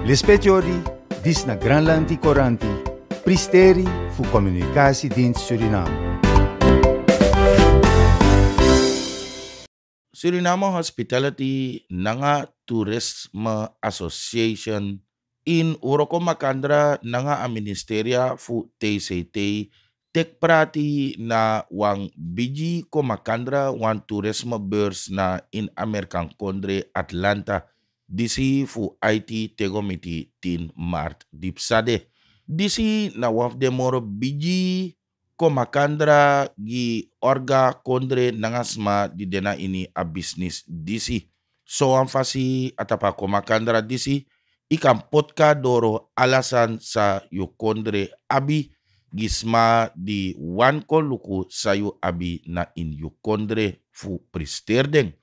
Lisbeth Iori, dis na Granlanti Coranti, pristeri fu comunicatie din Suriname. Suriname Hospitality Nanga Tourism Association in Uroko Makandra Nanga Ministeria fu TCT tek prati na wang biji ko makandra wan tourism beurs na in American Country Atlanta disi fu Haiti tegomiti tin mart dipsade. Disi na waf de moro biji komakandra gi orga kondre nangasma di dena ini a bisnis disi. So fasi atapa komakandra disi ikan potka doro alasan sa yu kondre abi gisma di wan luku sayu abi na in yu kondre fu pristerdeng.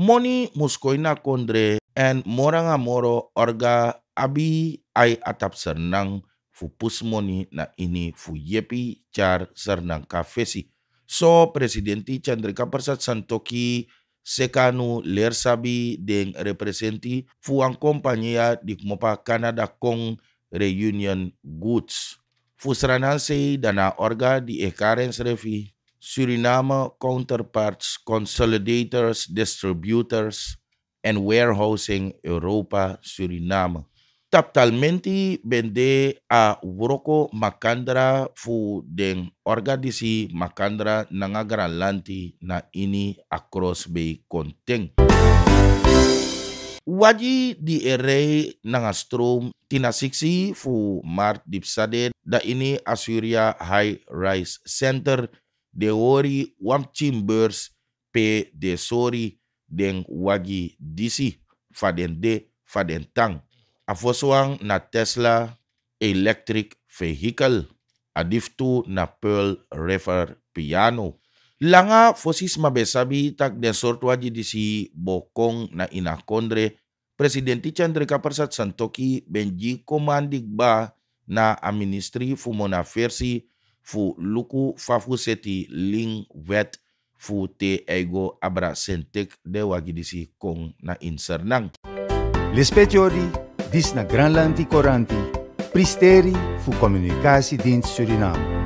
Moni muskoina kondre en moranga moro orga abi ai atap sernang fupus moni na ini fu yepi char sernang kafesi. So presidenti Chandrika Persat Santoki sekanu ler sabi deng representi fuang ang kompanya di mopa kanada Kong Reunion Goods. Fu srananse dana orga di ekarens revi Suriname counterparts, consolidators, distributors, and warehousing Europa, Suriname. Taptalmente bende a Wuroko Makandra fu den organisi Makandra nanga granlanti na ini across bay konteng. Waji di erei nanga strom tina fu Mart Dipsade da ini Assyria High Rise Center de wori wamcin beurs pe de sori den wagi disi faden de faden tang. A foswang na Tesla electric vehicle. Adiftu na Pearl River piano. Langa fosis mabesabi tak den sort waji disi bokong na inakondre Presidenti Chandrika Persat Santoki benji komandik ba na a ministri fumona versi fu luku fafu seti ling wet fu te ego abra sentek de wagidisi kong na insernang. Lespetiori, dis na Granlandi koranti, pristeri fu comunicasi din Suriname.